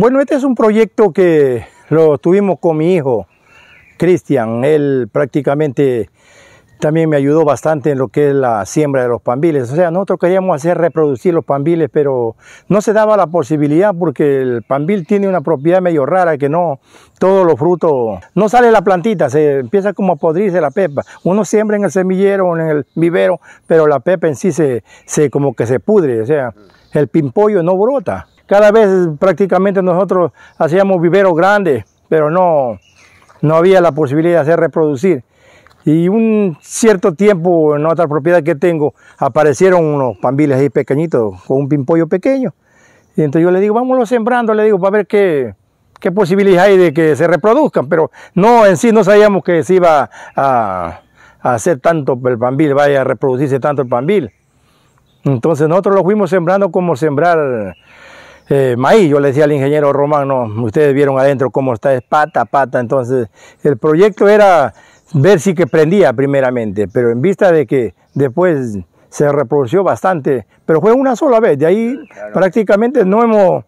Bueno, este es un proyecto que lo tuvimos con mi hijo, Cristian. Él prácticamente también me ayudó bastante en lo que es la siembra de los pambiles. O sea, nosotros queríamos hacer reproducir los pambiles, pero no se daba la posibilidad porque el pambil tiene una propiedad medio rara que no, todos los frutos, no sale la plantita, se empieza como a podrirse la pepa. Uno siembra en el semillero o en el vivero, pero la pepa en sí se, como que se pudre, o sea, el pimpollo no brota. Cada vez prácticamente nosotros hacíamos viveros grandes, pero no, no había la posibilidad de hacer reproducir. Y un cierto tiempo en otra propiedad que tengo aparecieron unos pambiles ahí pequeñitos con un pimpollo pequeño. Y entonces yo le digo, vámonos sembrando, le digo, para ver qué, qué posibilidad hay de que se reproduzcan. Pero no, en sí no sabíamos que se iba a, a hacer tanto el pambil, vaya a reproducirse tanto el pambil. Entonces nosotros lo fuimos sembrando como sembrar eh, Yo le decía al ingeniero Romano, ustedes vieron adentro cómo está, es pata, pata. Entonces, el proyecto era ver si que prendía primeramente, pero en vista de que después se reprodució bastante, pero fue una sola vez, de ahí prácticamente no hemos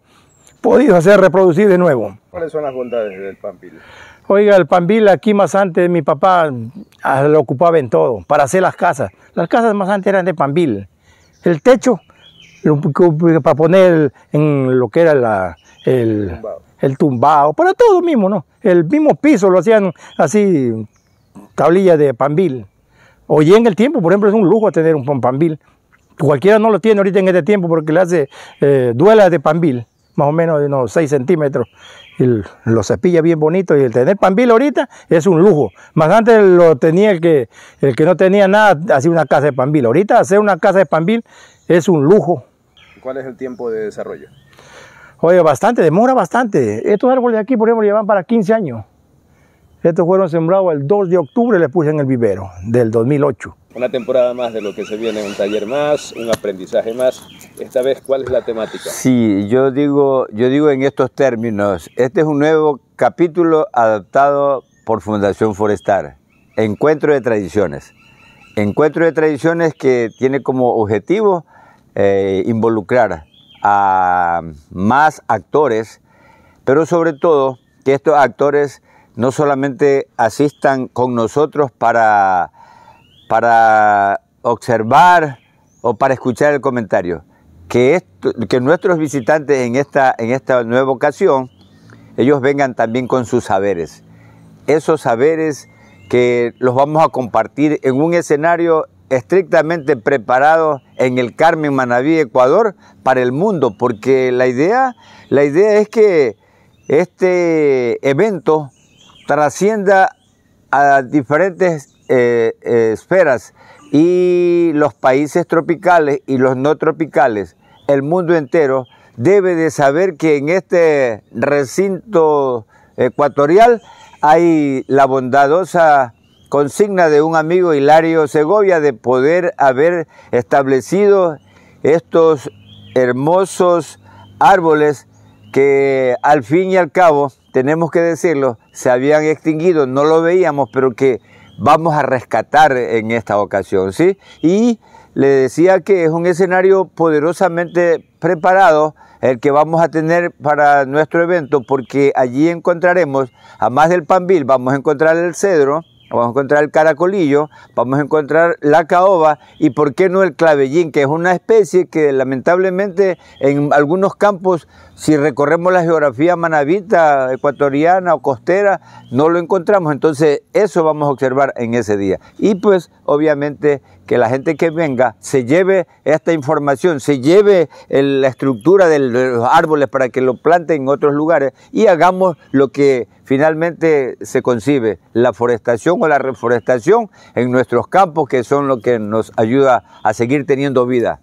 podido hacer reproducir de nuevo. ¿Cuáles son las bondades del pampil? Oiga, el pambil aquí más antes mi papá ah, lo ocupaba en todo, para hacer las casas. Las casas más antes eran de pambil. El techo para poner en lo que era la, el, tumbado. para todo mismo, ¿no? El mismo piso lo hacían así, tablillas de pambil. Hoy en el tiempo, por ejemplo, es un lujo tener un pambil. Cualquiera no lo tiene ahorita en este tiempo porque le hace eh, duelas de pambil, más o menos de unos 6 centímetros. Y lo cepilla bien bonito y el tener pambil ahorita es un lujo. Más antes lo tenía el que, el que no tenía nada, hacía una casa de pambil. Ahorita hacer una casa de pambil es un lujo. ¿Cuál es el tiempo de desarrollo? Oye, bastante, demora bastante. Estos árboles aquí, por ejemplo, llevan para 15 años. Estos fueron sembrados el 2 de octubre, les puse en el vivero, del 2008. Una temporada más de lo que se viene, un taller más, un aprendizaje más. Esta vez, ¿cuál es la temática? Sí, yo digo, yo digo en estos términos, este es un nuevo capítulo adaptado por Fundación Forestar, Encuentro de Tradiciones. Encuentro de Tradiciones que tiene como objetivo eh, involucrar a más actores, pero sobre todo que estos actores no solamente asistan con nosotros para, para observar o para escuchar el comentario, que, que nuestros visitantes en esta, en esta nueva ocasión, ellos vengan también con sus saberes, esos saberes que los vamos a compartir en un escenario estrictamente preparado en el Carmen Manaví, Ecuador, para el mundo, porque la idea, la idea es que este evento trascienda a diferentes eh, eh, esferas y los países tropicales y los no tropicales, el mundo entero, debe de saber que en este recinto ecuatorial hay la bondadosa consigna de un amigo Hilario Segovia de poder haber establecido estos hermosos árboles que al fin y al cabo, tenemos que decirlo, se habían extinguido, no lo veíamos, pero que vamos a rescatar en esta ocasión, ¿sí? Y le decía que es un escenario poderosamente preparado el que vamos a tener para nuestro evento, porque allí encontraremos, además del pambil, vamos a encontrar el cedro, vamos a encontrar el caracolillo, vamos a encontrar la caoba y por qué no el clavellín, que es una especie que lamentablemente en algunos campos, si recorremos la geografía manabita, ecuatoriana o costera, no lo encontramos. Entonces eso vamos a observar en ese día. Y pues obviamente que la gente que venga se lleve esta información, se lleve la estructura de los árboles para que lo planten en otros lugares y hagamos lo que finalmente se concibe, la forestación o la reforestación en nuestros campos que son lo que nos ayuda a seguir teniendo vida.